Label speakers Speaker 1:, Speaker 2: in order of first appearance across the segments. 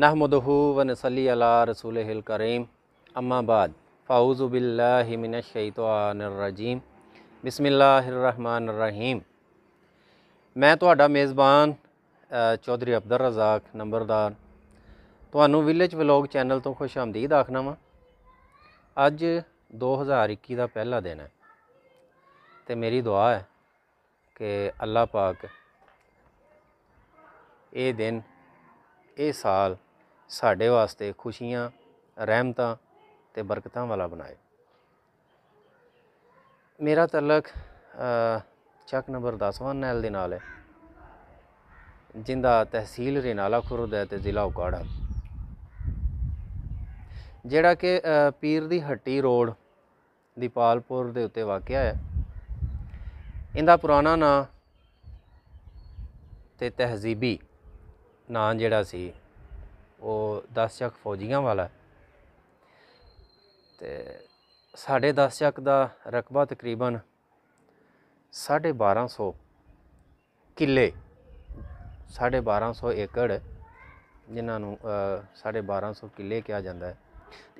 Speaker 1: নাহমদহু ওয়ানসলি আলা রসুলহিল করিম আম্মাবাদ ফাউজুবিল্লাহিমিনশাইতানরজিম ਬਿਸਮਿਲ੍ਲਾਹਿਰ ਰਹਿਮਾਨ ਰਹੀਮ ਮੈਂ ਤੁਹਾਡਾ ਮੇਜ਼ਬਾਨ ਚੌਧਰੀ ਅਬਦਰ ਰਜ਼ਾਕ ਨੰਬਰਦਾਰ ਤੁਹਾਨੂੰ ਵਿਲੇਜ ਵਲੌਗ ਚੈਨਲ ਤੋਂ ਖੁਸ਼ ਆਮਦੀਦ ਆਖਣਾ ਵਾਂ ਅੱਜ 2021 ਦਾ ਪਹਿਲਾ ਦਿਨ ਹੈ ਤੇ ਮੇਰੀ ਦੁਆ ਹੈ ਕਿ ਅੱਲਾਹ ਪਾਕ ਇਹ ਦਿਨ ਇਹ ਸਾਲ ਸਾਡੇ ਵਾਸਤੇ ਖੁਸ਼ੀਆਂ ਰਹਿਮਤਾਂ ਤੇ ਬਰਕਤਾਂ ਵਾਲਾ ਬਣਾਏ ਮੇਰਾ ਤਲਕ ਚੱਕ ਨੰਬਰ 10ਵਾਂ ਨੈਲ ਦੇ ਨਾਲ ਹੈ ਜਿੰਦਾ ਤਹਿਸੀਲ ਰੇਨਾਲਾ ਖੁਰਦ ਹੈ ਤੇ ਜ਼ਿਲ੍ਹਾ ਉਕਾੜਾ ਜਿਹੜਾ ਕਿ ਪੀਰ ਦੀ ਹੱਟੀ ਰੋਡ ਦੀਪਾਲਪੁਰ ਦੇ ਉੱਤੇ ਵਾਕਿਆ ਹੈ ਇਹਦਾ ਪੁਰਾਣਾ ਨਾਂ ਤੇ ਤਹਿਜ਼ੀਬੀ ਨਾਂ ਜਿਹੜਾ ਸੀ ਉਹ 10 ਚੱਕ ਫੌਜੀਆਂ ਵਾਲਾ ਤੇ ਸਾਡੇ 10 ਚੱਕ ਦਾ ਰਕਬਾ ਤਕਰੀਬਨ 1250 ਕਿੱਲੇ 1250 ਏਕੜ ਜਿਨ੍ਹਾਂ ਨੂੰ 1250 ਕਿੱਲੇ ਕਿਹਾ ਜਾਂਦਾ ਹੈ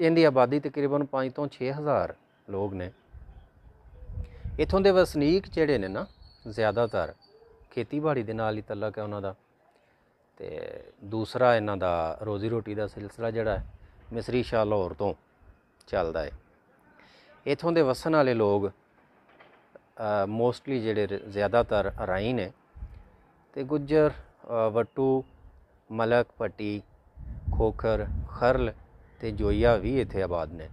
Speaker 1: ਇਹਦੀ ਆਬਾਦੀ ਤਕਰੀਬਨ 5 ਤੋਂ 6000 ਲੋਕ ਨੇ ਇਥੋਂ ਦੇ ਵਸਨੀਕ ਜਿਹੜੇ ਨੇ ਨਾ ਜ਼ਿਆਦਾਤਰ ਖੇਤੀਬਾੜੀ ਦੇ ਨਾਲ ਹੀ ਤਲਕ ਹੈ ਉਹਨਾਂ ਦਾ ਤੇ ਦੂਸਰਾ ਇਹਨਾਂ ਦਾ ਰੋਜ਼ੀ ਰੋਟੀ ਦਾ ਸਿਲਸਿਲਾ ਜਿਹੜਾ ਮਿਸਰੀ ਸ਼ਾਹ ਲਾਹੌਰ ਤੋਂ ਚੱਲਦਾ ਹੈ ਇਥੋਂ ਦੇ ਵਸਣ ਵਾਲੇ ਲੋਕ ਮੋਸਟਲੀ ਜਿਹੜੇ ਜ਼ਿਆਦਾਤਰ ਰਾਈ ਨੇ ਤੇ ਗੁੱਜਰ ਵਟੂ ਮਲਕ ਪੱਟੀ ਖੋਖਰ ਖਰਲ ਤੇ ਜੋਈਆ ਵੀ ਇੱਥੇ ਆਬਾਦ ਨੇ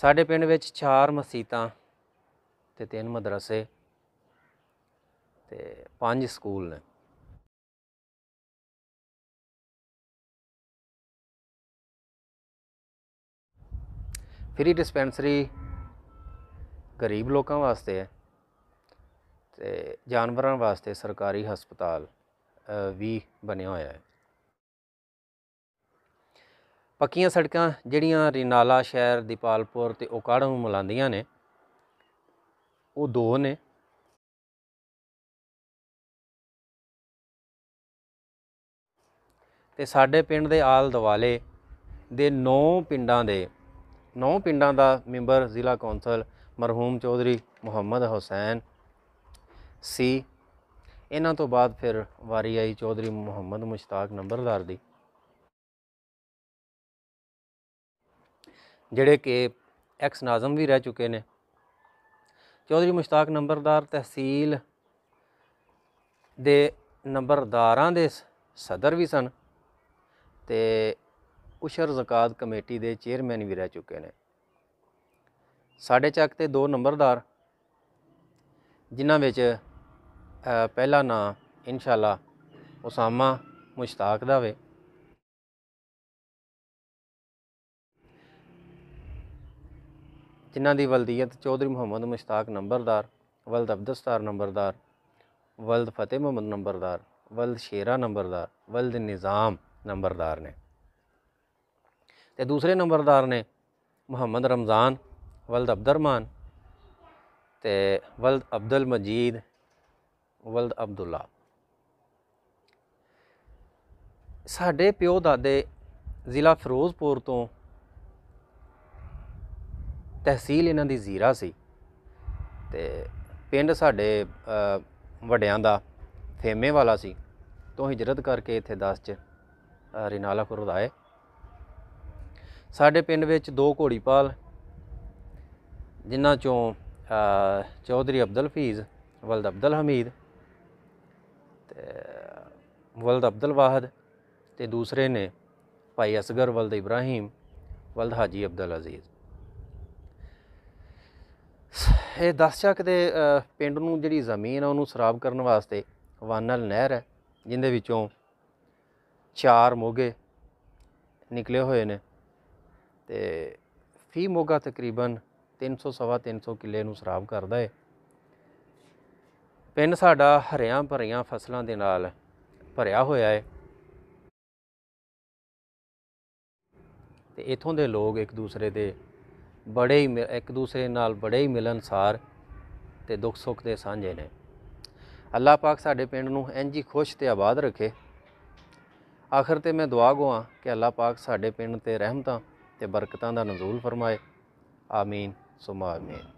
Speaker 1: ਸਾਡੇ ਪਿੰਡ ਵਿੱਚ ਚਾਰ ਮਸੀਤਾਂ ਤੇ ਤਿੰਨ ਮਦਰਸੇ ਤੇ ਪੰਜ ਸਕੂਲ ਨੇ ਫ੍ਰੀ ਡਿਸਪੈਂਸਰੀ ਗਰੀਬ ਲੋਕਾਂ ਵਾਸਤੇ ਹੈ ਤੇ ਜਾਨਵਰਾਂ ਵਾਸਤੇ ਸਰਕਾਰੀ ਹਸਪਤਾਲ ਵੀ ਬਣਿਆ ਹੋਇਆ ਹੈ ਪੱਕੀਆਂ ਸੜਕਾਂ ਜਿਹੜੀਆਂ ਰਿਨਾਲਾ ਸ਼ਹਿਰ ਦੀਪਾਲਪੁਰ ਤੇ ਓਕਾੜਾ ਨੂੰ ਮਿਲਾਉਂਦੀਆਂ ਨੇ ਉਹ ਦੋ ਨੇ ਤੇ ਸਾਡੇ ਪਿੰਡ ਦੇ ਆਲ ਦਿਵਾਲੇ ਦੇ 9 ਪਿੰਡਾਂ ਦੇ ਨੌ ਪਿੰਡਾਂ ਦਾ ਮੈਂਬਰ ਜ਼ਿਲ੍ਹਾ ਕੌਂਸਲ ਮਰਹੂਮ ਚੌਧਰੀ ਮੁਹੰਮਦ ਹੁਸੈਨ ਸੀ ਇਹਨਾਂ ਤੋਂ ਬਾਅਦ ਫਿਰ ਵਾਰੀ ਆਈ ਚੌਧਰੀ ਮੁਹੰਮਦ ਮੁਸ਼ਤਾਕ ਨੰਬਰਦਾਰ ਦੀ ਜਿਹੜੇ ਕਿ ਐਕਸ ਨਾਜ਼ਮ ਵੀ ਰਹਿ ਚੁੱਕੇ ਨੇ ਚੌਧਰੀ ਮੁਸ਼ਤਾਕ ਨੰਬਰਦਾਰ ਤਹਿਸੀਲ ਦੇ ਨੰਬਰਦਾਰਾਂ ਦੇ ਸਦਰ ਵੀ ਸਨ ਤੇ ਉਸ਼ਰ ਜ਼ਕਾਤ ਕਮੇਟੀ ਦੇ ਚੇਅਰਮੈਨ ਵੀ ਰਹਿ ਚੁੱਕੇ ਨੇ ਸਾਡੇ ਚੱਕ ਤੇ ਦੋ ਨੰਬਰਦਾਰ ਜਿਨ੍ਹਾਂ ਵਿੱਚ ਪਹਿਲਾ ਨਾਂ ਇਨਸ਼ਾਅੱਲਾ ਉਸਾਮਾ ਮੁਸ਼ਤਾਕ ਦਾ ਵੇ ਜਿਨ੍ਹਾਂ ਦੀ ਵਲਦੀਅਤ ਚੌਧਰੀ ਮੁਹੰਮਦ ਮੁਸ਼ਤਾਕ ਨੰਬਰਦਾਰ ਵਲਦ ਅਬਦਸਤਾਰ ਨੰਬਰਦਾਰ ਵਲਦ ਫਤਿਹ ਮੁਹੰਮਦ ਨੰਬਰਦਾਰ ਵਲਦ ਸ਼ੇਰਾ ਨੰਬਰਦਾਰ ਵਲਦ ਨਿਜ਼ਾਮ ਨੰਬਰਦਾਰ ਨੇ ਤੇ ਦੂਸਰੇ ਨੰਬਰਦਾਰ ਨੇ ਮੁਹੰਮਦ ਰਮਜ਼ਾਨ ਵਲਦ ਅਬਦਰਮਾਨ ਤੇ ਵਲਦ ਅਬਦੁਲ ਮਜੀਦ ਵਲਦ ਅਬਦੁੱਲਾ ਸਾਡੇ ਪਿਓ ਦਾਦੇ ਜ਼ਿਲ੍ਹਾ ਫਿਰੋਜ਼ਪੁਰ ਤੋਂ ਤਹਿਸੀਲ ਇਹਨਾਂ ਦੀ ਜ਼ੀਰਾ ਸੀ ਤੇ ਪਿੰਡ ਸਾਡੇ ਵੱਡਿਆਂ ਦਾ ਫੇਮੇ ਵਾਲਾ ਸੀ ਤੋਂ ਹਿਜਰਤ ਕਰਕੇ ਇੱਥੇ 10 ਚ ਰਿਨਾਲਾ ਖੁਰਦ ਆਏ ਸਾਡੇ ਪਿੰਡ ਵਿੱਚ ਦੋ ਘੋੜੀਪਾਲ ਜਿਨ੍ਹਾਂ ਚੋਂ ਚੌਧਰੀ ਅਬਦਲ ਫੀਜ਼ ਵਲਦ ਅਬਦਲ ਹਮੀਦ ਤੇ ਵਲਦ ਅਬਦਲ ਵਾਹਦ ਤੇ ਦੂਸਰੇ ਨੇ ਭਾਈ ਅਸਗਰ ਵਲਦ ਇਬਰਾਹੀਮ ਵਲਦ ਹਾਜੀ ਅਬਦਲ ਅਜ਼ੀਜ਼ ਇਹ 10 ਚੱਕ ਦੇ ਪਿੰਡ ਨੂੰ ਜਿਹੜੀ ਜ਼ਮੀਨ ਆ ਉਹਨੂੰ ਸਰਾਬ ਕਰਨ ਵਾਸਤੇ ਵਾਨਲ ਨਹਿਰ ਹੈ ਜਿੰਦੇ ਵਿੱਚੋਂ ਚਾਰ ਮੋਗੇ ਨਿਕਲੇ ਹੋਏ ਨੇ ਤੇ ਫੀ ਮੋਗਾ ਤਕਰੀਬਨ 300 ਸਵਾ 300 ਕਿੱਲੇ ਨੂੰ ਸਰਾਬ ਕਰਦਾ ਹੈ ਪਿੰਡ ਸਾਡਾ ਹਰਿਆਂ ਭਰੀਆਂ ਫਸਲਾਂ ਦੇ ਨਾਲ ਭਰਿਆ ਹੋਇਆ ਹੈ ਤੇ ਇਥੋਂ ਦੇ ਲੋਕ ਇੱਕ ਦੂਸਰੇ ਦੇ ਬੜੇ ਹੀ ਇੱਕ ਦੂਸਰੇ ਨਾਲ ਬੜੇ ਹੀ ਮਿਲਨਸਾਰ ਤੇ ਦੁੱਖ ਸੁੱਖ ਦੇ ਸਾਂਝੇ ਨੇ ਅੱਲਾਹ ਪਾਕ ਸਾਡੇ ਪਿੰਡ ਨੂੰ ਇੰਜ ਹੀ ਖੁਸ਼ ਤੇ ਆਬਾਦ ਰੱਖੇ ਆਖਰ ਤੇ ਮੈਂ ਦੁਆ ਗੋਆਂ ਕਿ ਅੱਲਾਹ ਪਾਕ ਸਾਡੇ ਪਿੰਡ ਤੇ ਰਹਿਮਤਾਂ ਤੇ ਬਰਕਤਾਂ ਦਾ ਨਜ਼ੂਲ ਫਰਮਾਏ ਆਮੀਨ ਸੁਮਾ ਆਮੀਨ